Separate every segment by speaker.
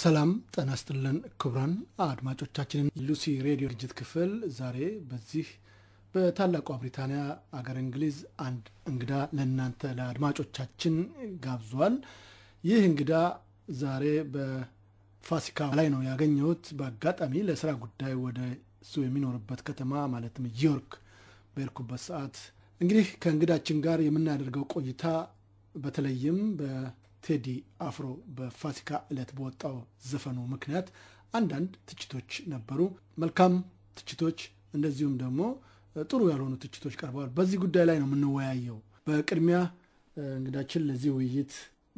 Speaker 1: ሰላም ጤና ይስጥልን ክቡራን አድማጮቻችንን ሉሲ ሬዲዮ ድርጅት ክፍል ዛሬ በዚህ በታላቋ ብሪታንያ አገር እንግሊዝ አንድ እንግዳ ለእናንተ ለአድማጮቻችን ጋብዟል። ይህ እንግዳ ዛሬ በፋሲካ ላይ ነው ያገኘሁት። በአጋጣሚ ለስራ ጉዳይ ወደ እሱ የሚኖርበት ከተማ ማለትም ዮርክ በሄድኩበት ሰዓት እንግዲህ ከእንግዳችን ጋር የምናደርገው ቆይታ በተለይም ቴዲ አፍሮ በፋሲካ ዕለት በወጣው ዘፈኑ ምክንያት አንዳንድ ትችቶች ነበሩ። መልካም ትችቶች፣ እንደዚሁም ደግሞ ጥሩ ያልሆኑ ትችቶች ቀርበዋል። በዚህ ጉዳይ ላይ ነው የምንወያየው። በቅድሚያ እንግዳችን ለዚህ ውይይት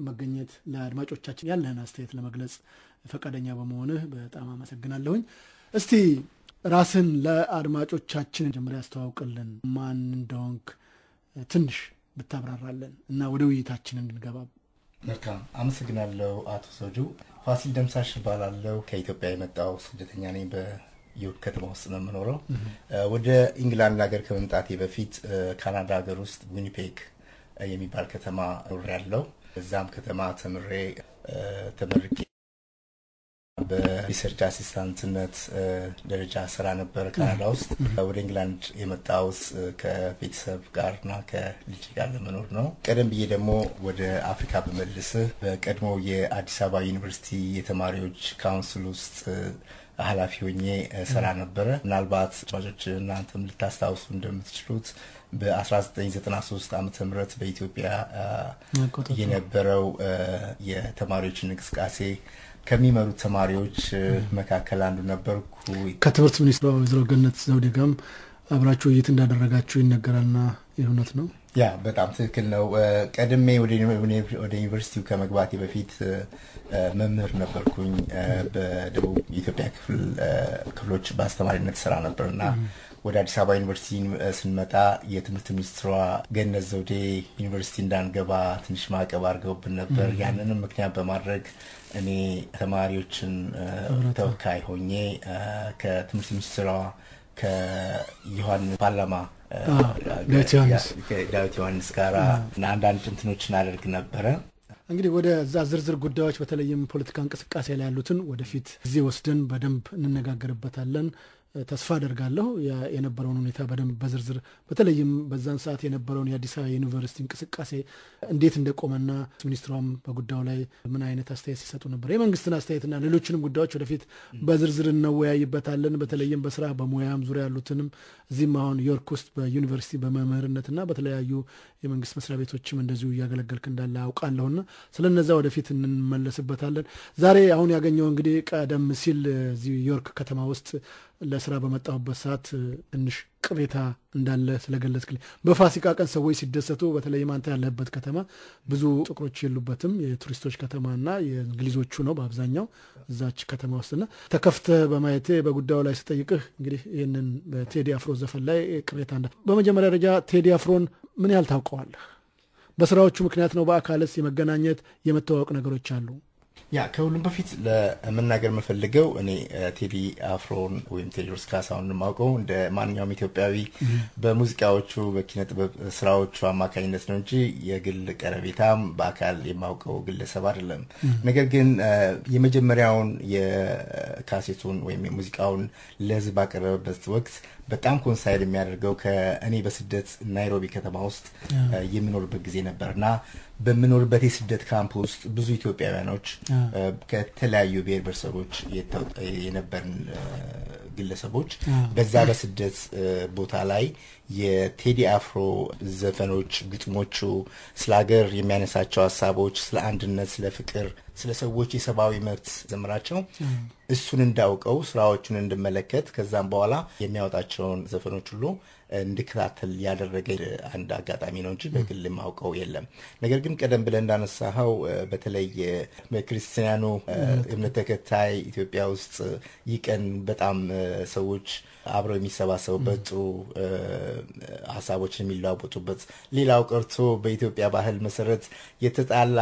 Speaker 1: መገኘት ለአድማጮቻችን ያለህን አስተያየት ለመግለጽ ፈቃደኛ በመሆንህ በጣም አመሰግናለሁኝ። እስቲ ራስን ለአድማጮቻችን መጀመሪያ ያስተዋውቅልን፣ ማን እንደሆንክ ትንሽ ብታብራራለን እና ወደ ውይይታችን እንድንገባ
Speaker 2: መልካም አመሰግናለሁ አቶ ሶጁ። ፋሲል ደምሳሽ ባላለው ከኢትዮጵያ የመጣው ስደተኛ ነኝ። በዩሮፕ ከተማ ውስጥ ነው የምኖረው። ወደ ኢንግላንድ ሀገር ከመምጣቴ በፊት ካናዳ ሀገር ውስጥ ዊኒፔግ የሚባል ከተማ ኖር ያለው እዛም ከተማ ተምሬ ተመርቄ በሪሰርች አሲስታንትነት ደረጃ ስራ ነበር ካናዳ ውስጥ። ወደ ኢንግላንድ የመጣሁት ከቤተሰብ ጋርና ከልጅ ጋር ለመኖር ነው። ቀደም ብዬ ደግሞ ወደ አፍሪካ በመልስ በቀድሞ የአዲስ አበባ ዩኒቨርሲቲ የተማሪዎች ካውንስል ውስጥ ኃላፊ ሆኜ ስራ ነበረ። ምናልባት ጫጮች እናንተም ልታስታውሱ እንደምትችሉት በ1993 ዓ ም በኢትዮጵያ የነበረው የተማሪዎችን እንቅስቃሴ ከሚመሩት ተማሪዎች መካከል አንዱ ነበርኩ።
Speaker 1: ከትምህርት ሚኒስትሯ ወይዘሮ ገነት ዘውዴ ጋም አብራችሁ ውይይት እንዳደረጋችሁ ይነገራልና የእውነት ነው?
Speaker 2: ያ በጣም ትክክል ነው። ቀድሜ ወደ ዩኒቨርሲቲው ከመግባቴ በፊት መምህር ነበርኩኝ። በደቡብ ኢትዮጵያ ክፍሎች በአስተማሪነት ስራ ነበር እና ወደ አዲስ አበባ ዩኒቨርሲቲ ስንመጣ የትምህርት ሚኒስትሯ ገነት ዘውዴ ዩኒቨርሲቲ እንዳንገባ ትንሽ ማዕቀብ አድርገውብን ነበር። ያንንም ምክንያት በማድረግ እኔ ተማሪዎችን ተወካይ ሆኜ ከትምህርት ሚኒስትሯ ከዮሐንስ ፓርላማ ዳዊት ዮሐንስ ጋር አንዳንድ እንትኖችን አደርግ ነበረ።
Speaker 1: እንግዲህ ወደዛ ዝርዝር ጉዳዮች በተለይም ፖለቲካ እንቅስቃሴ ላይ ያሉትን ወደፊት ጊዜ ወስደን በደንብ እንነጋገርበታለን። ተስፋ አደርጋለሁ የነበረውን ሁኔታ በደንብ በዝርዝር በተለይም በዛን ሰዓት የነበረውን የአዲስ አበባ ዩኒቨርሲቲ እንቅስቃሴ እንዴት እንደቆመና ሚኒስትሯም በጉዳዩ ላይ ምን አይነት አስተያየት ሲሰጡ ነበር፣ የመንግስትን አስተያየትና ሌሎችንም ጉዳዮች ወደፊት በዝርዝር እንወያይበታለን። በተለይም በስራ በሙያም ዙሪያ ያሉትንም እዚህም አሁን ዮርክ ውስጥ በዩኒቨርሲቲ በመምህርነትና በተለያዩ የመንግስት መስሪያ ቤቶችም እንደዚሁ እያገለገልክ እንዳለ አውቃለሁና ስለ እነዛ ወደፊት እንመለስበታለን። ዛሬ አሁን ያገኘው እንግዲህ ቀደም ሲል እዚህ ዮርክ ከተማ ውስጥ ለስራ በመጣሁበት ሰዓት ትንሽ ቅሬታ እንዳለ ስለገለጽክልኝ በፋሲካ ቀን ሰዎች ሲደሰቱ በተለይም አንተ ያለህበት ከተማ ብዙ ጥቁሮች የሉበትም። የቱሪስቶች ከተማና የእንግሊዞቹ ነው በአብዛኛው እዛች ከተማ ውስጥና ተከፍተ በማየቴ በጉዳዩ ላይ ስጠይቅህ እንግዲህ ይህንን በቴዲ አፍሮ ዘፈን ላይ ቅሬታ እንዳ በመጀመሪያ ደረጃ ቴዲ አፍሮን ምን ያህል ታውቀዋለህ? በስራዎቹ ምክንያት ነው? በአካልስ የመገናኘት የመተዋወቅ ነገሮች አሉ? ያ ከሁሉም በፊት
Speaker 2: ለመናገር የምፈልገው እኔ ቴዲ አፍሮን ወይም ቴዎድሮስ ካሳሁን የማውቀው እንደ ማንኛውም ኢትዮጵያዊ በሙዚቃዎቹ በኪነ ጥበብ ስራዎቹ አማካኝነት ነው እንጂ የግል ቀረቤታም በአካል የማውቀው ግለሰብ አይደለም። ነገር ግን የመጀመሪያውን የካሴቱን ወይም የሙዚቃውን ለህዝብ ባቀረበበት ወቅት በጣም ኮንሳይድ የሚያደርገው ከእኔ በስደት ናይሮቢ ከተማ ውስጥ የምኖርበት ጊዜ ነበር እና በምኖርበት የስደት ካምፕ ውስጥ ብዙ ኢትዮጵያውያኖች ከተለያዩ ብሔር ብሔረሰቦች የነበርን ግለሰቦች በዛ በስደት ቦታ ላይ የቴዲ አፍሮ ዘፈኖች፣ ግጥሞቹ ስለ ሀገር የሚያነሳቸው ሀሳቦች፣ ስለ አንድነት፣ ስለ ፍቅር፣ ስለ ሰዎች የሰብአዊ መብት ዘምራቸው እሱን እንዳውቀው ስራዎቹን እንድመለከት ከዛም በኋላ የሚያወጣቸውን ዘፈኖች ሁሉ እንድከታተል ያደረገ አንድ አጋጣሚ ነው እንጂ በግል ማውቀው የለም። ነገር ግን ቀደም ብለን እንዳነሳኸው በተለይ በክርስቲያኑ እምነት ተከታይ ኢትዮጵያ ውስጥ ይህ ቀን በጣም ሰዎች አብረው የሚሰባሰቡበት ጥሩ ሀሳቦችን የሚለዋወጡበት ሌላው ቀርቶ በኢትዮጵያ ባህል መሰረት የተጣላ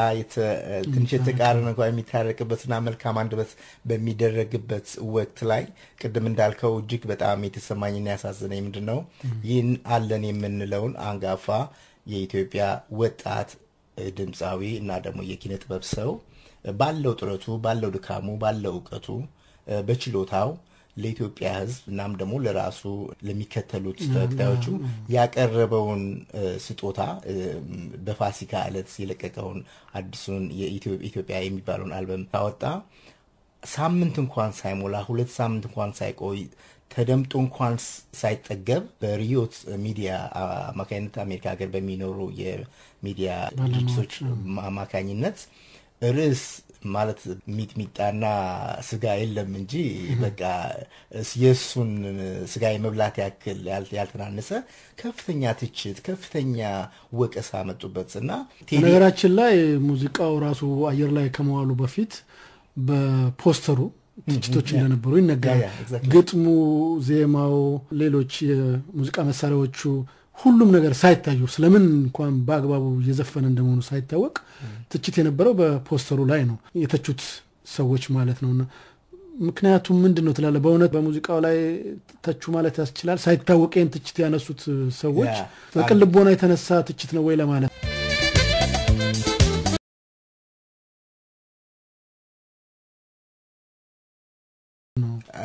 Speaker 2: ትንሽ የተቃረነ እንኳ የሚታረቅበትና መልካም አንድበት በሚደረግበት ወቅት ላይ ቅድም እንዳልከው እጅግ በጣም የተሰማኝና ያሳዘነኝ ምንድን ነው ይህን አለን የምንለውን አንጋፋ የኢትዮጵያ ወጣት ድምፃዊ እና ደግሞ የኪነ ጥበብ ሰው ባለው ጥረቱ ባለው ድካሙ ባለው እውቀቱ በችሎታው ለኢትዮጵያ ሕዝብ እናም ደግሞ ለራሱ ለሚከተሉት ተከታዮቹ ያቀረበውን ስጦታ በፋሲካ ዕለት የለቀቀውን አዲሱን ኢትዮጵያ የሚባለውን አልበም ካወጣ ሳምንት እንኳን ሳይሞላ ሁለት ሳምንት እንኳን ሳይቆይ ተደምጦ እንኳን ሳይጠገብ በሪዮት ሚዲያ አማካኝነት አሜሪካ ሀገር በሚኖሩ የሚዲያ ድርጅቶች አማካኝነት ርዕስ ማለት ሚጥሚጣና ስጋ የለም እንጂ በቃ የእሱን ስጋ የመብላት ያክል ያልተናነሰ ከፍተኛ ትችት፣ ከፍተኛ ወቀሳ መጡበት እና
Speaker 1: ነገራችን ላይ ሙዚቃው ራሱ አየር ላይ ከመዋሉ በፊት በፖስተሩ ትችቶች mm-hmm. እንደነበሩ ይነገራል። ግጥሙ፣ ዜማው፣ ሌሎች የሙዚቃ መሳሪያዎቹ ሁሉም ነገር ሳይታዩ ስለምን እንኳን በአግባቡ እየዘፈነ እንደመሆኑ ሳይታወቅ mm-hmm. ትችት የነበረው በፖስተሩ ላይ ነው የተቹት ሰዎች ማለት ነውና ምክንያቱም ምንድን ነው ትላለህ? በእውነት በሙዚቃው ላይ ተቹ ማለት ያስችላል? ሳይታወቅ ይህን ትችት ያነሱት ሰዎች በቅን ልቦና የተነሳ ትችት ነው ወይ ለማለት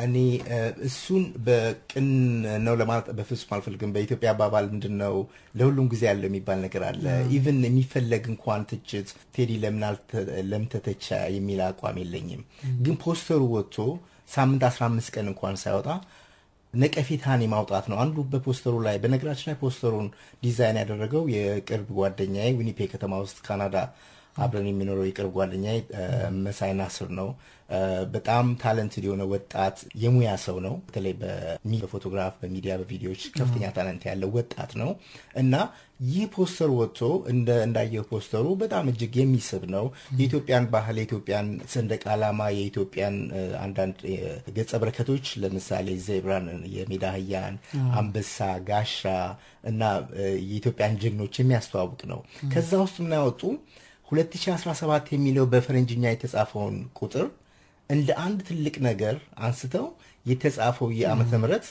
Speaker 1: እኔ እሱን በቅን
Speaker 2: ነው ለማለት በፍጹም አልፈልግም። በኢትዮጵያ አባባል ምንድን ነው ለሁሉም ጊዜ ያለው የሚባል ነገር አለ። ኢቭን የሚፈለግ እንኳን ትችት ቴዲ ለምተተቻ የሚል አቋም የለኝም። ግን ፖስተሩ ወጥቶ ሳምንት 15 ቀን እንኳን ሳይወጣ ነቀፌታን የማውጣት ነው አንዱ በፖስተሩ ላይ። በነገራችን ላይ ፖስተሩን ዲዛይን ያደረገው የቅርብ ጓደኛዬ ዊኒፔ ከተማ ውስጥ ካናዳ አብረን የሚኖረው የቅርብ ጓደኛ መሳይ ናስር ነው። በጣም ታለንትድ የሆነ ወጣት የሙያ ሰው ነው። በተለይ በፎቶግራፍ፣ በሚዲያ፣ በቪዲዮዎች ከፍተኛ ታለንት ያለው ወጣት ነው እና ይህ ፖስተር ወጥቶ እንዳየው ፖስተሩ በጣም እጅግ የሚስብ ነው። የኢትዮጵያን ባህል፣ የኢትዮጵያን ሰንደቅ ዓላማ፣ የኢትዮጵያን አንዳንድ ገጸ በረከቶች ለምሳሌ ዜብራን፣ የሜዳ አህያን፣ አንበሳ፣ ጋሻ እና የኢትዮጵያን ጀግኖች የሚያስተዋውቅ ነው። ከዛ ውስጥ ምን ያወጡ 2017 የሚለው በፈረንጅኛ የተጻፈውን ቁጥር እንደ አንድ ትልቅ ነገር አንስተው የተጻፈው የዓመተ ምህረት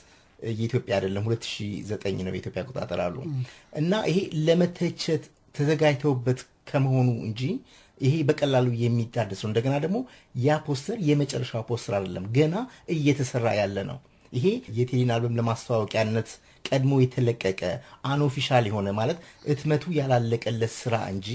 Speaker 2: የኢትዮጵያ አይደለም 2009 ነው የኢትዮጵያ አቆጣጠር አሉ እና ይሄ ለመተቸት ተዘጋጅተውበት ከመሆኑ እንጂ ይሄ በቀላሉ የሚታደስ ነው። እንደገና ደግሞ ያ ፖስተር የመጨረሻ ፖስተር አይደለም፣ ገና እየተሰራ ያለ ነው። ይሄ የቴሌን አልበም ለማስተዋወቂያነት ቀድሞ የተለቀቀ አንኦፊሻል የሆነ ማለት እትመቱ ያላለቀለት ስራ እንጂ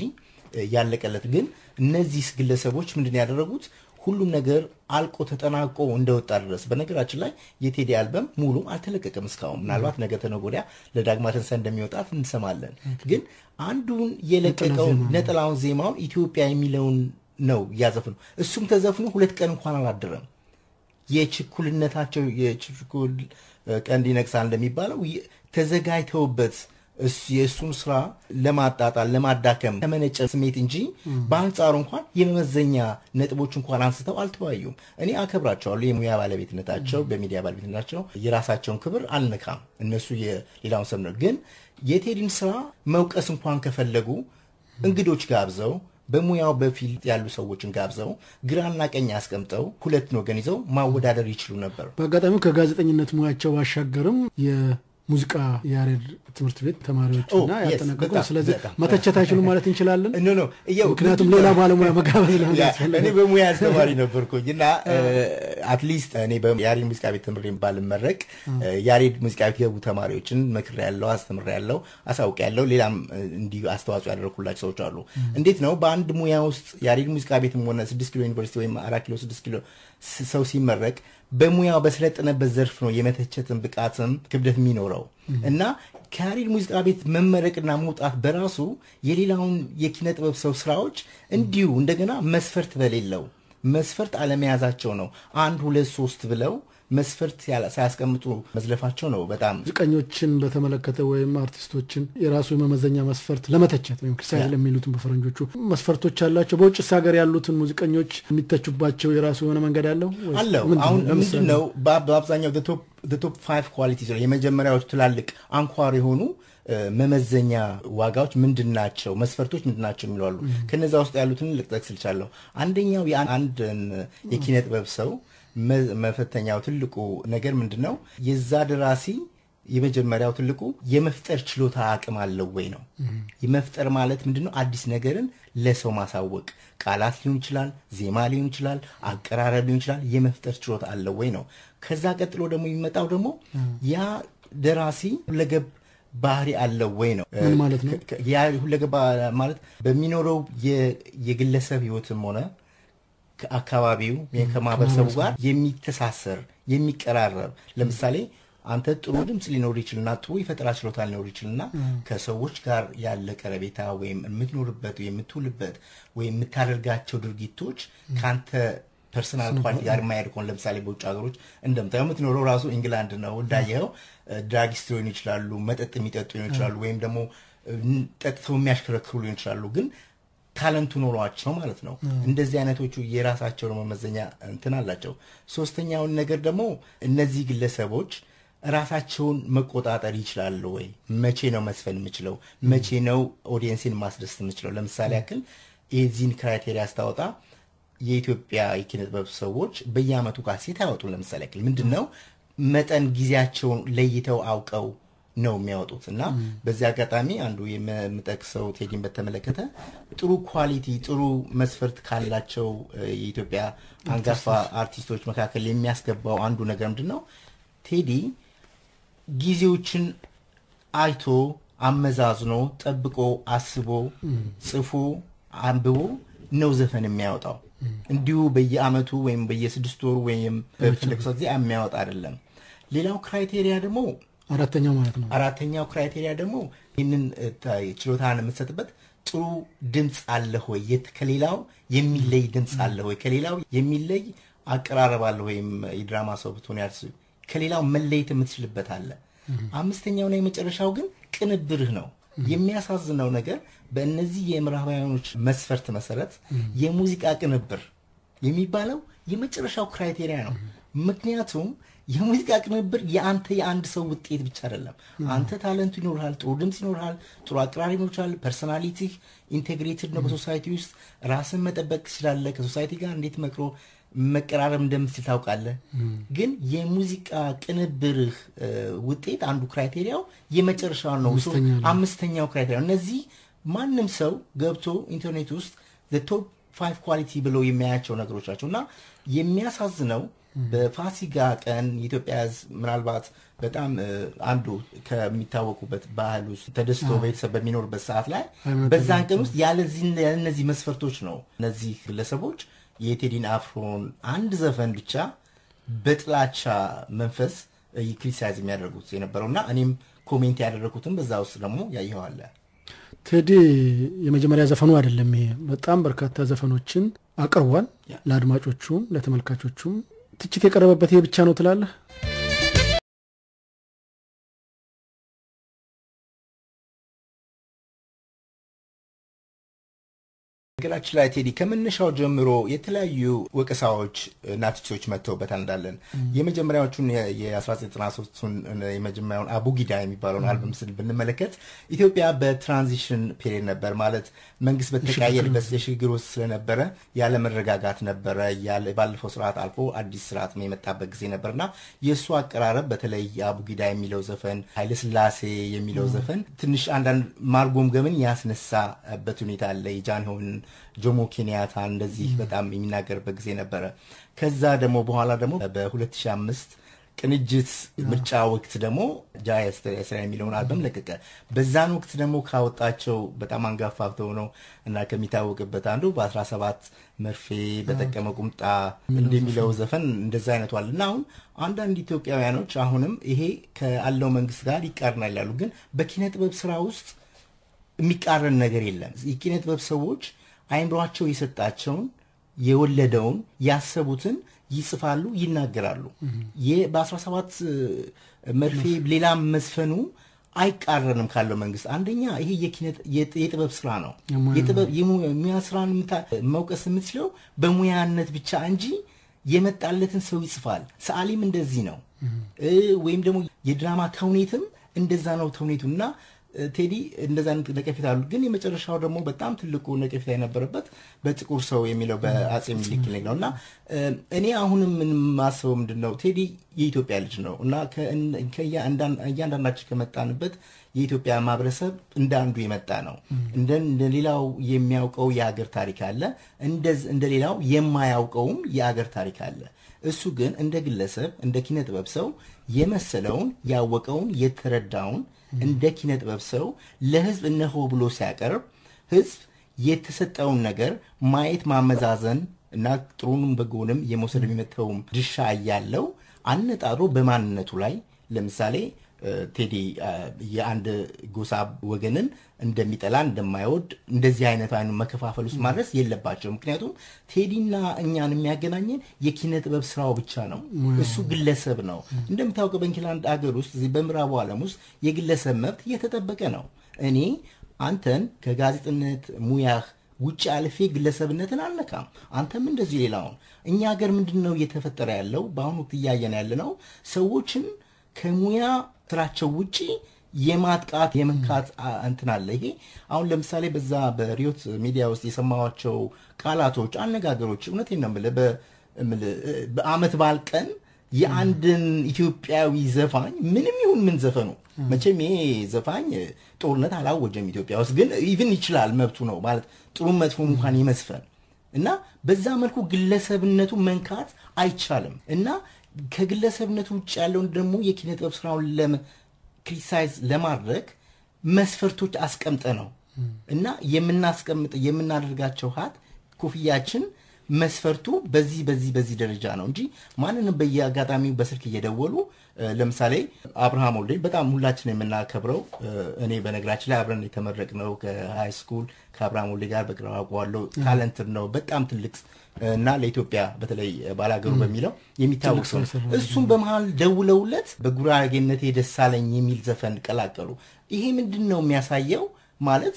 Speaker 2: ያለቀለት። ግን እነዚህ ግለሰቦች ምንድን ያደረጉት ሁሉም ነገር አልቆ ተጠናቆ እንደወጣ ድረስ በነገራችን ላይ የቴዲ አልበም ሙሉ አልተለቀቀም እስካሁን። ምናልባት ነገ ተነገ ወዲያ ለዳግማ ትንሣኤ እንደሚወጣት እንሰማለን። ግን አንዱን የለቀቀውን ነጠላውን ዜማውን ኢትዮጵያ የሚለውን ነው እያዘፍኑ እሱም ተዘፍኖ ሁለት ቀን እንኳን አላደረም። የችኩልነታቸው የችኩል ቀንድ ይነግሳል እንደሚባለው ተዘጋጅተውበት የእሱን ስራ ለማጣጣል ለማዳከም ከመነጨ ስሜት እንጂ በአንጻሩ እንኳን የመመዘኛ ነጥቦች እንኳን አንስተው አልተወያዩም። እኔ አከብራቸዋለሁ። የሙያ ባለቤትነታቸው በሚዲያ ባለቤትነታቸው የራሳቸውን ክብር አልነካም። እነሱ የሌላውን ሰብ ነው። ግን የቴዲን ስራ መውቀስ እንኳን ከፈለጉ እንግዶች ጋብዘው በሙያው በፊልድ ያሉ ሰዎችን ጋብዘው ግራና ቀኝ አስቀምጠው ሁለቱን ወገን ይዘው ማወዳደር ይችሉ ነበር።
Speaker 1: በአጋጣሚው ከጋዜጠኝነት ሙያቸው ባሻገርም ሙዚቃ ያሬድ ትምህርት ቤት ተማሪዎች እና ያጠናቀቁ። ስለዚህ መተቸት አይችሉም ማለት እንችላለን። ምክንያቱም ሌላ ባለሙያ መጋበዝ ለምን በሙያ አስተማሪ ነበርኩኝ
Speaker 2: እና አትሊስት እኔ ያሬድ ሙዚቃ ቤት ትምህርት ባልመረቅ ያሬድ ሙዚቃ ቤት የገቡ ተማሪዎችን መክር ያለው አስተምር ያለው አሳውቅ ያለው ሌላም እንዲህ አስተዋጽኦ ያደረኩላቸው ሰዎች አሉ። እንዴት ነው በአንድ ሙያ ውስጥ ያሬድ ሙዚቃ ቤትም ሆነ ስድስት ኪሎ ዩኒቨርሲቲ ወይም አራት ኪሎ ስድስት ኪሎ ሰው ሲመረቅ በሙያው በሰለጠነበት ዘርፍ ነው የመተቸትን ብቃትም ክብደት የሚኖረው እና ከያሬድ ሙዚቃ ቤት መመረቅና መውጣት በራሱ የሌላውን የኪነ ጥበብ ሰው ስራዎች እንዲሁ እንደገና መስፈርት በሌለው መስፈርት አለመያዛቸው ነው። አንድ ሁለት ሶስት ብለው መስፈርት ሳያስቀምጡ መዝለፋቸው ነው። በጣም
Speaker 1: ሙዚቀኞችን በተመለከተ ወይም አርቲስቶችን የራሱ የመመዘኛ መስፈርት ለመተቸት ወይም ክሪቲሳይዝ ለሚሉትን በፈረንጆቹ መስፈርቶች አላቸው። በውጭስ ሀገር ያሉትን ሙዚቀኞች የሚተቹባቸው የራሱ የሆነ መንገድ አለው አለው። አሁን ምንድን ነው
Speaker 2: በአብዛኛው ቶፕ ቶፕ ፋይቭ ኳሊቲ ነው። የመጀመሪያዎች ትላልቅ አንኳር የሆኑ መመዘኛ ዋጋዎች ምንድን ናቸው? መስፈርቶች ምንድን ናቸው የሚሉ ከነዚ ውስጥ ያሉትን ልጠቅስ ልቻለሁ። አንደኛው የአንድን የኪነ ጥበብ ሰው መፈተኛው ትልቁ ነገር ምንድን ነው? የዛ ደራሲ የመጀመሪያው ትልቁ የመፍጠር ችሎታ አቅም አለው ወይ ነው። የመፍጠር ማለት ምንድነው? አዲስ ነገርን ለሰው ማሳወቅ፣ ቃላት ሊሆን ይችላል፣ ዜማ ሊሆን ይችላል፣ አቀራረብ ሊሆን ይችላል። የመፍጠር ችሎታ አለው ወይ ነው። ከዛ ቀጥሎ ደግሞ የሚመጣው ደግሞ ያ ደራሲ ሁለገብ ባህሪ አለው ወይ ነው። ምን ማለት ነው? ያ ሁለገብ ማለት በሚኖረው የግለሰብ ህይወትም ሆነ ከአካባቢው ከማህበረሰቡ ጋር የሚተሳሰር የሚቀራረብ ለምሳሌ አንተ ጥሩ ድምፅ ሊኖር ይችልና ጥሩ የፈጠራ ችሎታ ሊኖር ይችልና ከሰዎች ጋር ያለ ቀረቤታ ወይም የምትኖርበት የምትውልበት ወይም የምታደርጋቸው ድርጊቶች ከአንተ ፐርሰናል ፓርቲ ጋር የማይሄድ ለምሳሌ በውጭ ሀገሮች እንደምታየው የምትኖረው ራሱ ኢንግላንድ ነው። እንዳየኸው ድራጊስት ሊሆን ይችላሉ፣ መጠጥ የሚጠጡ ሊሆን ይችላሉ፣ ወይም ደግሞ ጠጥተው የሚያሽከረክሩ ሊሆን ይችላሉ ግን ታለንቱ ኖሯቸው ማለት ነው። እንደዚህ አይነቶቹ የራሳቸው ነው መመዘኛ እንትን አላቸው። ሶስተኛውን ነገር ደግሞ እነዚህ ግለሰቦች ራሳቸውን መቆጣጠር ይችላሉ ወይ? መቼ ነው መስፈን የምችለው? መቼ ነው ኦዲንስን ማስደስት የምችለው? ለምሳሌ ያክል የዚህን ክራይቴሪያ አስታወጣ የኢትዮጵያ የኪነ ጥበብ ሰዎች በየአመቱ ካሴት አያወጡም። ለምሳሌ ያክል ምንድን ነው መጠን ጊዜያቸውን ለይተው አውቀው ነው የሚያወጡት እና በዚህ አጋጣሚ አንዱ የምጠቅሰው ቴዲን በተመለከተ ጥሩ ኳሊቲ ጥሩ መስፈርት ካላቸው የኢትዮጵያ አንጋፋ አርቲስቶች መካከል የሚያስገባው አንዱ ነገር ምንድን ነው ቴዲ ጊዜዎችን አይቶ አመዛዝኖ ጠብቆ አስቦ ጽፎ አንብቦ ነው ዘፈን የሚያወጣው። እንዲሁ በየአመቱ ወይም በየስድስት ወሩ ወይም በፈለገ ጊዜ የሚያወጣ አይደለም። ሌላው ክራይቴሪያ ደግሞ
Speaker 1: አራተኛው ማለት ነው።
Speaker 2: አራተኛው ክራይቴሪያ ደግሞ ይህንን ችሎታን የምትሰጥበት ጥሩ ድምፅ አለ ሆይ፣ የት ከሌላው የሚለይ ድምፅ አለ ሆይ፣ ከሌላው የሚለይ አቀራረብ አለ ወይም የድራማ ሰው ብትሆን ከሌላው መለየት የምትችልበት አለ። አምስተኛውና የመጨረሻው ግን ቅንብርህ ነው። የሚያሳዝነው ነገር በእነዚህ የምዕራባውያኖች መስፈርት መሰረት የሙዚቃ ቅንብር የሚባለው የመጨረሻው ክራይቴሪያ ነው። ምክንያቱም የሙዚቃ ቅንብር የአንተ የአንድ ሰው ውጤት ብቻ አይደለም። አንተ ታለንቱ ይኖርሃል፣ ጥሩ ድምፅ ይኖርሃል፣ ጥሩ አቅራሪ ይኖርሃል። ፐርሶናሊቲህ ኢንቴግሬትድ ነው። በሶሳይቲ ውስጥ ራስን መጠበቅ ትችላለህ። ከሶሳይቲ ጋር እንዴት መክሮ መቀራረብ እንደምትችል ታውቃለህ። ግን የሙዚቃ ቅንብርህ ውጤት አንዱ ክራይቴሪያው የመጨረሻ ነው፣ አምስተኛው ክራይቴሪያ። እነዚህ ማንም ሰው ገብቶ ኢንተርኔት ውስጥ ቶፕ ፋይቭ ኳሊቲ ብለው የሚያያቸው ነገሮች ናቸው እና የሚያሳዝነው በፋሲጋ ቀን የኢትዮጵያ ሕዝብ ምናልባት በጣም አንዱ ከሚታወቁበት ባህል ውስጥ ተደስቶ ቤተሰብ በሚኖርበት ሰዓት ላይ በዛን ቀን ውስጥ ያለነዚህ መስፈርቶች ነው እነዚህ ግለሰቦች የቴዲን አፍሮን አንድ ዘፈን ብቻ በጥላቻ መንፈስ ክሪቲሳይዝ የሚያደርጉት የነበረው እና እኔም ኮሜንት ያደረግኩትም በዛ ውስጥ ደግሞ ያየዋለ
Speaker 1: ቴዲ የመጀመሪያ ዘፈኑ አይደለም ይሄ። በጣም በርካታ ዘፈኖችን አቅርቧል። ለአድማጮቹም ለተመልካቾቹም ትችት የቀረበበት ይሄ ብቻ ነው ትላለህ? ገላችን ላይ ቴዲ ከመነሻው ጀምሮ የተለያዩ ወቀሳዎች
Speaker 2: እና ትችቶች መጥተውበታል እንዳለን የመጀመሪያዎቹን የ1993ቱን የመጀመሪያውን አቡጊዳ የሚባለውን አልበም ስል ብንመለከት ኢትዮጵያ በትራንዚሽን ፔሪድ ነበር። ማለት መንግስት በተቀያየርበት የሽግግር ውስጥ ስለነበረ ያለ መረጋጋት ነበረ። ባለፈው ስርዓት አልፎ አዲስ ስርዓት የመጣበት ጊዜ ነበር ነበርና የእሱ አቀራረብ በተለይ አቡጊዳ የሚለው ዘፈን፣ ኃይለስላሴ የሚለው ዘፈን ትንሽ አንዳንድ ማርጎምገምን ያስነሳበት ሁኔታ አለ የጃንሆን ጆሞ ኬንያታ እንደዚህ በጣም የሚናገርበት ጊዜ ነበረ። ከዛ ደግሞ በኋላ ደግሞ በ2005 ቅንጅት ምርጫ ወቅት ደግሞ ጃያስ ስራ የሚለውን አልበም ለቀቀ። በዛን ወቅት ደግሞ ካወጣቸው በጣም አንጋፋ ተሆነው እና ከሚታወቅበት አንዱ በ17 መርፌ በጠቀመ ቁምጣ እንደሚለው ዘፈን እንደዛ አለ እና አሁን አንዳንድ ኢትዮጵያውያኖች አሁንም ይሄ ከአለው መንግስት ጋር ይቃርናል ይላሉ። ግን በኪነ ጥበብ ስራ ውስጥ የሚቃረን ነገር የለም። የኪነ ጥበብ ሰዎች አይምሯቸው የሰጣቸውን የወለደውን ያሰቡትን ይጽፋሉ፣ ይናገራሉ። በ17 መርፌ ሌላ መዝፈኑ አይቃረንም ካለው መንግስት። አንደኛ ይሄ የጥበብ ስራ ነው። የሙያ ስራን መውቀስ የምትችለው በሙያነት ብቻ እንጂ የመጣለትን ሰው ይጽፋል። ሰዓሊም እንደዚህ ነው። ወይም ደግሞ የድራማ ተውኔትም እንደዛ ነው ተውኔቱ እና ቴዲ እንደዛ አይነት ነቀፌታ አሉ። ግን የመጨረሻው ደግሞ በጣም ትልቁ ነቀፌታ የነበረበት በጥቁር ሰው የሚለው በአጼ ምኒልክ ላይ ነው እና እኔ አሁንም የማስበው ምንድን ነው ቴዲ የኢትዮጵያ ልጅ ነው እና እያንዳንዳችን ከመጣንበት የኢትዮጵያ ማህበረሰብ እንደ አንዱ የመጣ ነው። እንደሌላው የሚያውቀው የሀገር ታሪክ አለ፣ እንደሌላው የማያውቀውም የሀገር ታሪክ አለ። እሱ ግን እንደ ግለሰብ እንደ ኪነ ጥበብ ሰው የመሰለውን ያወቀውን የተረዳውን እንደ ኪነ ጥበብ ሰው ለህዝብ እነሆ ብሎ ሲያቀርብ ህዝብ የተሰጠውን ነገር ማየት ማመዛዘን እና ጥሩንም በጎንም የመውሰድ የሚመተውም ድርሻ እያለው አነጣሮ በማንነቱ ላይ ለምሳሌ ቴዲ የአንድ ጎሳ ወገንን እንደሚጠላ እንደማይወድ እንደዚህ አይነት አይኑ መከፋፈል ውስጥ ማድረስ የለባቸው። ምክንያቱም ቴዲና እኛን የሚያገናኘን የኪነ ጥበብ ስራው ብቻ ነው። እሱ ግለሰብ ነው። እንደምታውቀው በእንግላንድ አገር ውስጥ እዚህ በምዕራቡ ዓለም ውስጥ የግለሰብ መብት እየተጠበቀ ነው። እኔ አንተን ከጋዜጥነት ሙያህ ውጭ አልፌ ግለሰብነትን አልነካም። አንተም እንደዚህ ሌላውን እኛ ሀገር ምንድን ነው እየተፈጠረ ያለው? በአሁኑ ወቅት እያየን ያለ ነው ሰዎችን ከሙያ ስራቸው ውጪ የማጥቃት የመንካት እንትን አለ። ይሄ አሁን ለምሳሌ በዛ በሪዮት ሚዲያ ውስጥ የሰማኋቸው ቃላቶች፣ አነጋገሮች እውነቴን ነው የምልህ በአመት በዓል ቀን የአንድን ኢትዮጵያዊ ዘፋኝ ምንም ይሁን ምን ዘፈኑ መቼም ይሄ ዘፋኝ ጦርነት አላወጀም ኢትዮጵያ ውስጥ ግን ኢቭን ይችላል መብቱ ነው ማለት ጥሩ መጥፎ እንኳን ይመስፈን እና በዛ መልኩ ግለሰብነቱ መንካት አይቻልም እና ከግለሰብነት ውጭ ያለውን ደግሞ የኪነ ጥበብ ስራውን ክሪቲሳይዝ ለማድረግ መስፈርቶች አስቀምጠ ነው እና የምናስቀምጥ የምናደርጋቸው ሀት ኮፍያችን መስፈርቱ በዚህ በዚህ በዚህ ደረጃ ነው እንጂ ማንንም በየአጋጣሚው በስልክ እየደወሉ ለምሳሌ አብርሃም ወልዴ በጣም ሁላችን የምናከብረው እኔ በነገራችን ላይ አብረን የተመረቅነው ከሃይ ስኩል ከአብርሃም ወልዴ ጋር በቅርብ አውቀዋለሁ። ታለንትር ነው በጣም ትልቅ እና ለኢትዮጵያ በተለይ ባላገሩ በሚለው የሚታወቅ ሰው እሱም በመሀል ደውለውለት በጉራጌነቴ ደሳለኝ የሚል ዘፈን ቀላቀሉ። ይሄ ምንድን ነው የሚያሳየው ማለት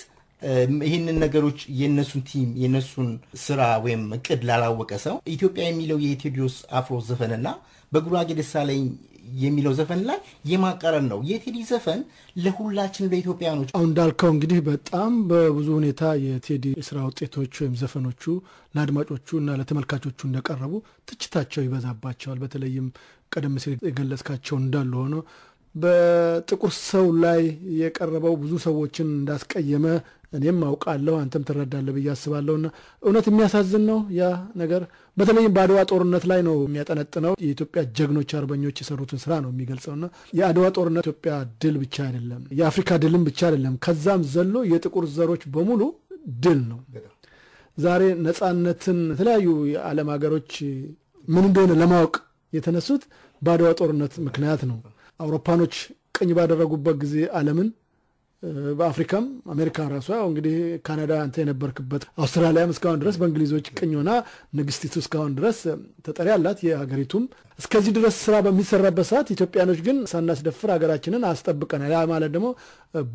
Speaker 2: ይህንን ነገሮች የእነሱን ቲም የእነሱን ስራ ወይም እቅድ ላላወቀ ሰው ኢትዮጵያ የሚለው የቴዲዮስ አፍሮ ዘፈንና በጉራጌ ደሳለኝ የሚለው ዘፈን ላይ የማቀረን ነው። የቴዲ
Speaker 1: ዘፈን ለሁላችን ለኢትዮጵያኖች አሁን እንዳልከው እንግዲህ በጣም በብዙ ሁኔታ የቴዲ ስራ ውጤቶች ወይም ዘፈኖቹ ለአድማጮቹ እና ለተመልካቾቹ እንደቀረቡ ትችታቸው ይበዛባቸዋል። በተለይም ቀደም ሲል የገለጽካቸው እንዳሉ በጥቁር ሰው ላይ የቀረበው ብዙ ሰዎችን እንዳስቀየመ እኔም አውቃለሁ፣ አንተም ትረዳለህ ብዬ አስባለሁ እና እውነት የሚያሳዝን ነው ያ ነገር። በተለይም በአድዋ ጦርነት ላይ ነው የሚያጠነጥነው። የኢትዮጵያ ጀግኖች አርበኞች የሰሩትን ስራ ነው የሚገልጸውና የአድዋ ጦርነት ኢትዮጵያ ድል ብቻ አይደለም፣ የአፍሪካ ድልም ብቻ አይደለም። ከዛም ዘሎ የጥቁር ዘሮች በሙሉ ድል ነው። ዛሬ ነፃነትን የተለያዩ የዓለም ሀገሮች ምን እንደሆነ ለማወቅ የተነሱት በአድዋ ጦርነት ምክንያት ነው። አውሮፓኖች ቅኝ ባደረጉበት ጊዜ ዓለምን በአፍሪካም አሜሪካ ራሷ እንግዲህ ካናዳ አንተ የነበርክበት አውስትራሊያም እስካሁን ድረስ በእንግሊዞች ቅኝ ሆና ንግስቲቱ እስካሁን ድረስ ተጠሪ አላት። የሀገሪቱም እስከዚህ ድረስ ስራ በሚሰራበት ሰዓት ኢትዮጵያኖች ግን ሳናስደፍር ሀገራችንን አስጠብቀናል። ያ ማለት ደግሞ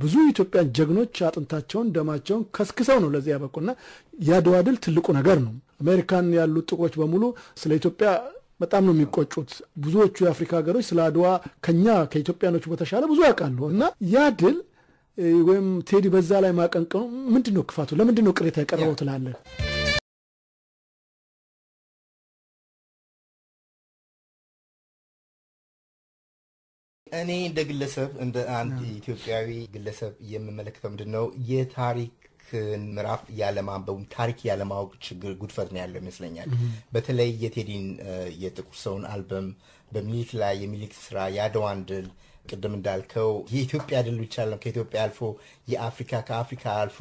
Speaker 1: ብዙ ኢትዮጵያን ጀግኖች አጥንታቸውን ደማቸውን ከስክሰው ነው ለዚህ ያበቁና የአድዋ ድል ትልቁ ነገር ነው። አሜሪካን ያሉት ጥቁሮች በሙሉ ስለ ኢትዮጵያ በጣም ነው የሚቆጩት። ብዙዎቹ የአፍሪካ ሀገሮች ስለ አድዋ ከኛ ከኢትዮጵያኖቹ በተሻለ ብዙ ያውቃሉ እና ያ ድል ወይም ቴዲ በዛ ላይ ማቀንቀኑ ምንድን ነው ክፋቱ? ለምንድን ነው ቅሬታ የቀረበው ትላለህ? እኔ እንደ ግለሰብ እንደ
Speaker 2: አንድ ኢትዮጵያዊ ግለሰብ የምመለከተው ምንድን ነው የታሪክ ምዕራፍ ያለማንበቡም ታሪክ ያለማወቅ ችግር ጉድፈት ነው ያለው ይመስለኛል። በተለይ የቴዲን የጥቁር ሰውን አልበም በሚሊክ ላይ የሚሊክ ስራ የአድዋን ድል ቅድም እንዳልከው የኢትዮጵያ ድል ብቻ አለም ከኢትዮጵያ አልፎ የአፍሪካ ከአፍሪካ አልፎ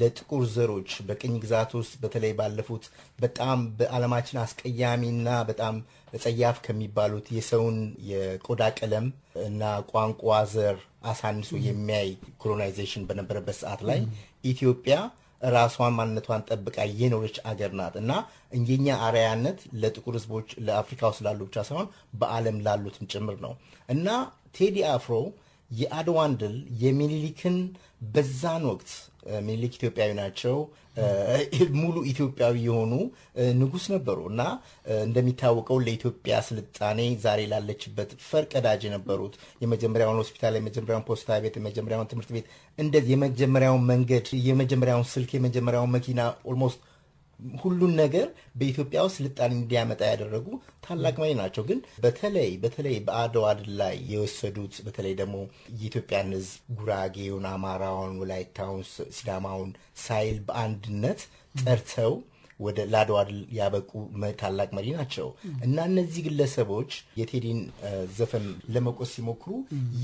Speaker 2: ለጥቁር ዘሮች በቅኝ ግዛት ውስጥ በተለይ ባለፉት በጣም በዓለማችን አስቀያሚና በጣም ጸያፍ ከሚባሉት የሰውን የቆዳ ቀለም እና ቋንቋ፣ ዘር አሳንሶ የሚያይ ኮሎናይዜሽን በነበረበት ሰዓት ላይ ኢትዮጵያ ራሷን ማንነቷን ጠብቃ የኖረች አገር ናት እና የኛ አርያነት ለጥቁር ህዝቦች ለአፍሪካ ውስጥ ላሉ ብቻ ሳይሆን በዓለም ላሉትም ጭምር ነው እና ቴዲ አፍሮ የአድዋን ድል የሚኒሊክን በዛን ወቅት ሚኒሊክ ኢትዮጵያዊ ናቸው። ሙሉ ኢትዮጵያዊ የሆኑ ንጉስ ነበሩ እና እንደሚታወቀው ለኢትዮጵያ ስልጣኔ ዛሬ ላለችበት ፈርቀዳጅ የነበሩት የመጀመሪያውን ሆስፒታል፣ የመጀመሪያውን ፖስታ ቤት፣ የመጀመሪያውን ትምህርት ቤት እንደዚህ የመጀመሪያውን መንገድ፣ የመጀመሪያውን ስልክ፣ የመጀመሪያውን መኪና ኦልሞስት ሁሉን ነገር በኢትዮጵያ ውስጥ ስልጣኔ እንዲያመጣ ያደረጉ ታላቅ መሪ ናቸው። ግን በተለይ በተለይ በአድዋ ድል ላይ የወሰዱት በተለይ ደግሞ የኢትዮጵያን ሕዝብ ጉራጌውን፣ አማራውን፣ ወላይታውን፣ ሲዳማውን ሳይል በአንድነት ጠርተው ወደ ለአድዋ ድል ያበቁ ታላቅ መሪ ናቸው እና እነዚህ ግለሰቦች የቴዲን ዘፈን ለመቆስ ሲሞክሩ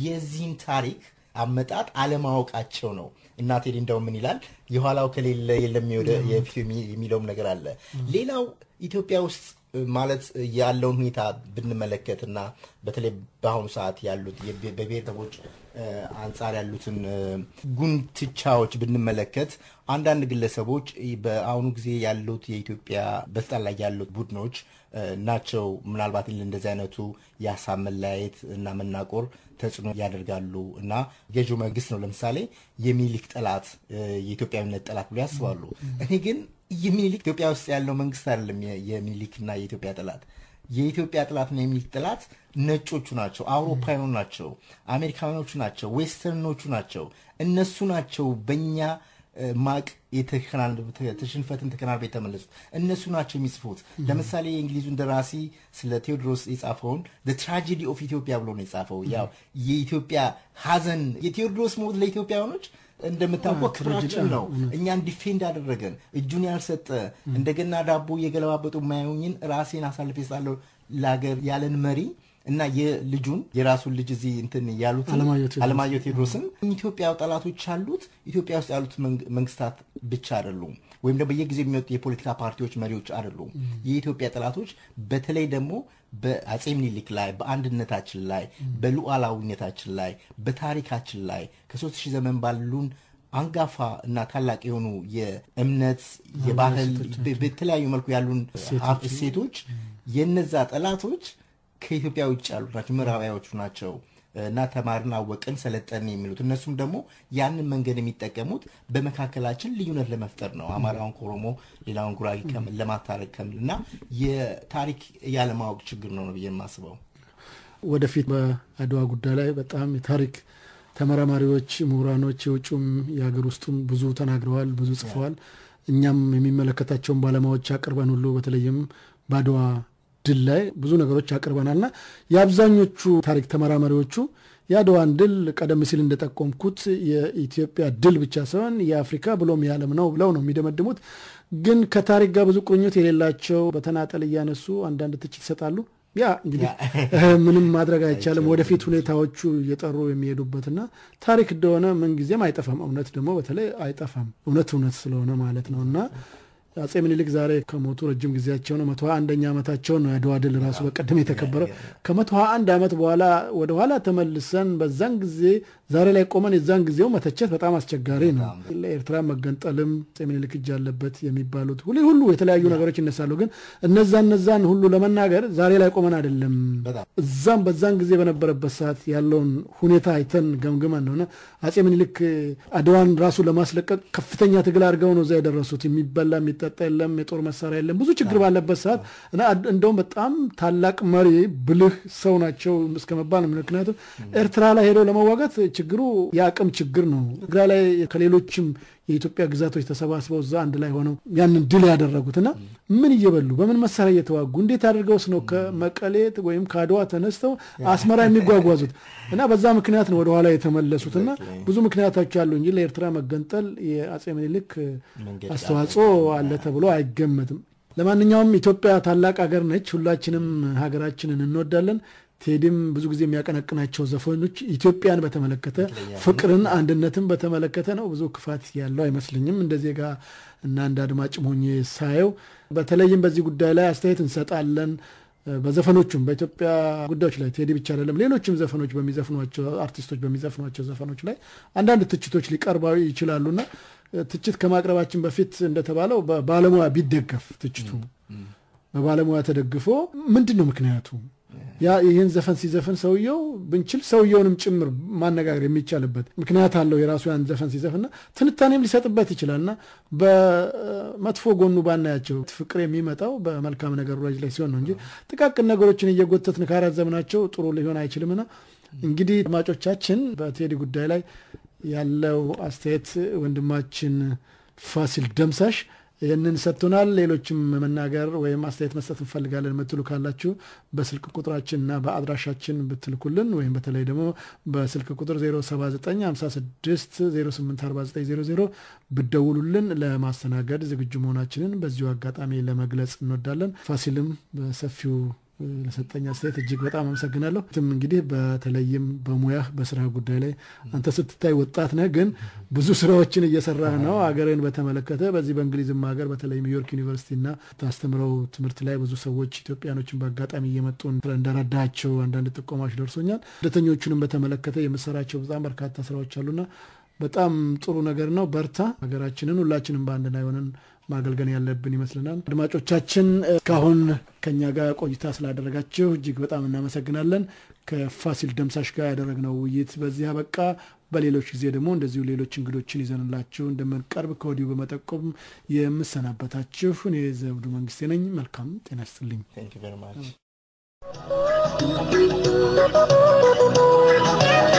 Speaker 2: የዚህን ታሪክ አመጣጥ አለማወቃቸው ነው። እናቴ እንደው ምን ይላል የኋላው ከሌለ የለም የሚለውም ነገር አለ። ሌላው ኢትዮጵያ ውስጥ ማለት ያለውን ሁኔታ ብንመለከትና በተለይ በአሁኑ ሰዓት ያሉት በብሔረሰቦች አንጻር ያሉትን ጉንትቻዎች ብንመለከት አንዳንድ ግለሰቦች በአሁኑ ጊዜ ያሉት የኢትዮጵያ በስልጣን ላይ ያሉት ቡድኖች ናቸው። ምናልባት እንደዚህ አይነቱ የሀሳብ መለያየት እና መናቆር ተጽዕኖ ያደርጋሉ እና ገዢው መንግስት ነው ለምሳሌ የሚሊክ ጠላት የኢትዮጵያዊነት ጠላት ብሎ ያስባሉ። እኔ ግን የሚኒሊክ ኢትዮጵያ ውስጥ ያለው መንግስት አይደለም የሚኒሊክና የኢትዮጵያ ጥላት። የኢትዮጵያ ጥላትና የሚኒሊክ ጥላት ነጮቹ ናቸው፣ አውሮፓውያኑ ናቸው፣ አሜሪካኖቹ ናቸው፣ ዌስተርኖቹ ናቸው። እነሱ ናቸው በእኛ ማቅ ተሽንፈትን ተከናንበ የተመለሱት እነሱ ናቸው የሚጽፉት። ለምሳሌ የእንግሊዙን ደራሲ ስለ ቴዎድሮስ የጻፈውን ትራጀዲ ኦፍ ኢትዮጵያ ብሎ ነው የጻፈው። ያው የኢትዮጵያ ሀዘን የቴዎድሮስ ሞት ለኢትዮጵያውያኖች እንደምታውቀው ክብራችን ነው። እኛን ዲፌንድ አደረገን። እጁን ያልሰጠ እንደገና ዳቦ እየገለባበጡ የማያዩኝን ራሴን አሳልፌ ሳለሁ ለሀገር ያለን መሪ እና የልጁን የራሱን ልጅ እዚህ እንትን ያሉት አለማየሁ ቴዎድሮስን ኢትዮጵያ ጠላቶች አሉት። ኢትዮጵያ ውስጥ ያሉት መንግስታት ብቻ አይደሉም፣ ወይም ደግሞ በየጊዜ የሚወጡ የፖለቲካ ፓርቲዎች መሪዎች አይደሉም። የኢትዮጵያ ጠላቶች በተለይ ደግሞ በአጼ ምኒልክ ላይ በአንድነታችን ላይ በሉዓላዊነታችን ላይ በታሪካችን ላይ ከሶስት ሺህ ዘመን ባሉን አንጋፋ እና ታላቅ የሆኑ የእምነት፣ የባህል በተለያዩ መልኩ ያሉን እሴቶች የነዛ ጠላቶች ከኢትዮጵያ ውጭ ያሉ ናቸው፣ ምዕራባያዎቹ ናቸው። እና ተማርን፣ አወቅን፣ ሰለጠን የሚሉት እነሱም ደግሞ ያንን መንገድ የሚጠቀሙት በመካከላችን ልዩነት ለመፍጠር ነው። አማራውን ከኦሮሞ ሌላውን ጉራጌ ከምን ለማታረቅ ከምን እና የታሪክ ያለማወቅ ችግር ነው ነው ብዬ የማስበው።
Speaker 1: ወደፊት በአድዋ ጉዳይ ላይ በጣም የታሪክ ተመራማሪዎች፣ ምሁራኖች የውጭም የሀገር ውስጡም ብዙ ተናግረዋል፣ ብዙ ጽፈዋል። እኛም የሚመለከታቸውን ባለሙያዎች አቅርበን ሁሉ በተለይም በአድዋ ድል ላይ ብዙ ነገሮች አቅርበናልና የአብዛኞቹ ታሪክ ተመራማሪዎቹ የአድዋን ድል ቀደም ሲል እንደጠቆምኩት የኢትዮጵያ ድል ብቻ ሳይሆን የአፍሪካ ብሎም የዓለም ነው ብለው ነው የሚደመድሙት። ግን ከታሪክ ጋር ብዙ ቁርኝት የሌላቸው በተናጠል እያነሱ አንዳንድ ትችት ይሰጣሉ። ያ እንግዲህ ምንም ማድረግ አይቻልም። ወደፊት ሁኔታዎቹ እየጠሩ የሚሄዱበትና ታሪክ እንደሆነ ምንጊዜም አይጠፋም። እውነት ደግሞ በተለይ አይጠፋም። እውነት እውነት ስለሆነ ማለት ነው እና አጼ ምኒልክ ዛሬ ከሞቱ ረጅም ጊዜያቸው ነው። መቶ ሀያ አንደኛ ዓመታቸው ነው። የአድዋ ድል ራሱ በቀደም የተከበረው ከመቶ ሀያ አንድ ዓመት በኋላ ወደኋላ ተመልሰን በዛን ጊዜ ዛሬ ላይ ቆመን የዛን ጊዜው መተቸት በጣም አስቸጋሪ ነው። ለኤርትራ መገንጠልም አጼ ምኒልክ እጅ አለበት የሚባሉት ሁ ሁሉ የተለያዩ ነገሮች ይነሳሉ። ግን እነዛ እነዛን ሁሉ ለመናገር ዛሬ ላይ ቆመን አይደለም። እዛም በዛን ጊዜ በነበረበት ሰዓት ያለውን ሁኔታ አይተን ገምግመን ነውና አጼ ምኒልክ አድዋን ራሱ ለማስለቀቅ ከፍተኛ ትግል አድርገው ነው እዛ የደረሱት የሚበላ የሚጠ የሚጠጣ የለም፣ የጦር መሳሪያ የለም፣ ብዙ ችግር ባለበት ሰዓት እና እንደውም በጣም ታላቅ መሪ ብልህ ሰው ናቸው እስከ መባል ምክንያቱም ኤርትራ ላይ ሄደው ለመዋጋት ችግሩ የአቅም ችግር ነው። ትግራይ ላይ ከሌሎችም የኢትዮጵያ ግዛቶች ተሰባስበው እዛ አንድ ላይ ሆነው ያንን ድል ያደረጉትና ምን እየበሉ በምን መሳሪያ እየተዋጉ እንዴት አድርገውስ ነው ከመቀሌት ወይም ከአድዋ ተነስተው አስመራ የሚጓጓዙት? እና በዛ ምክንያት ነው ወደኋላ የተመለሱትና ብዙ ምክንያቶች አሉ እንጂ ለኤርትራ መገንጠል የአጼ ምኒልክ አስተዋጽኦ አለ ተብሎ አይገመትም። ለማንኛውም ኢትዮጵያ ታላቅ ሀገር ነች። ሁላችንም ሀገራችንን እንወዳለን። ቴዲም ብዙ ጊዜ የሚያቀነቅናቸው ዘፈኖች ኢትዮጵያን በተመለከተ ፍቅርን፣ አንድነትን በተመለከተ ነው። ብዙ ክፋት ያለው አይመስልኝም እንደ ዜጋ እና እንደ አድማጭ ሆኜ ሳየው። በተለይም በዚህ ጉዳይ ላይ አስተያየት እንሰጣለን። በዘፈኖቹም በኢትዮጵያ ጉዳዮች ላይ ቴዲ ብቻ አይደለም፣ ሌሎችም ዘፈኖች በሚዘፍኗቸው አርቲስቶች በሚዘፍኗቸው ዘፈኖች ላይ አንዳንድ ትችቶች ሊቀርባዊ ይችላሉና ትችት ከማቅረባችን በፊት እንደተባለው በባለሙያ ቢደገፍ ትችቱ በባለሙያ ተደግፎ ምንድን ነው ምክንያቱ ያ ይህን ዘፈን ሲዘፍን ሰውየው ብንችል ሰውየውንም ጭምር ማነጋገር የሚቻልበት ምክንያት አለው። የራሱ ያን ዘፈን ሲዘፍና ትንታኔም ሊሰጥበት ይችላልና በመጥፎ ጎኑ ባናያቸው ፍቅር የሚመጣው በመልካም ነገሮች ላይ ሲሆን ነው እንጂ ጥቃቅን ነገሮችን እየጎተትን ካራዘምናቸው ጥሩ ሊሆን አይችልምና እንግዲህ አድማጮቻችን በቴዲ ጉዳይ ላይ ያለው አስተያየት ወንድማችን ፋሲል ደምሳሽ ይህንን ሰጥቶናል። ሌሎችም መናገር ወይም አስተያየት መስጠት እንፈልጋለን የምትሉ ካላችሁ በስልክ ቁጥራችን እና በአድራሻችን ብትልኩልን ወይም በተለይ ደግሞ በስልክ ቁጥር 07956084900 ብደውሉልን ለማስተናገድ ዝግጁ መሆናችንን በዚሁ አጋጣሚ ለመግለጽ እንወዳለን። ፋሲልም በሰፊው ለሰጠኝ አስተያየት እጅግ በጣም አመሰግናለሁ። እንግዲህ በተለይም በሙያህ በስራ ጉዳይ ላይ አንተ ስትታይ ወጣት ነህ፣ ግን ብዙ ስራዎችን እየሰራህ ነው። አገርን በተመለከተ በዚህ በእንግሊዝም ሀገር ኒውዮርክ ዩኒቨርሲቲ እና ታስተምረው ትምህርት ላይ ብዙ ሰዎች ኢትዮጵያኖችን በአጋጣሚ እየመጡ እንደረዳቸው አንዳንድ ጥቆማዎች ደርሶኛል። ስደተኞቹንም በተመለከተ የምሰራቸው በጣም በርካታ ስራዎች አሉና በጣም ጥሩ ነገር ነው። በርታ። ሀገራችንን ሁላችንም በአንድ ላይ ሆነን ማገልገል ያለብን ይመስለናል። አድማጮቻችን እስካሁን ከኛ ጋር ቆይታ ስላደረጋችሁ እጅግ በጣም እናመሰግናለን። ከፋሲል ደምሳሽ ጋር ያደረግነው ውይይት በዚህ አበቃ። በሌሎች ጊዜ ደግሞ እንደዚሁ ሌሎች እንግዶችን ይዘንላችሁ እንደምንቀርብ ከወዲሁ በመጠቆም የምሰናበታችሁ እኔ ዘውዱ መንግስቴ ነኝ። መልካም ጤና ይስጥልኝ። Thank you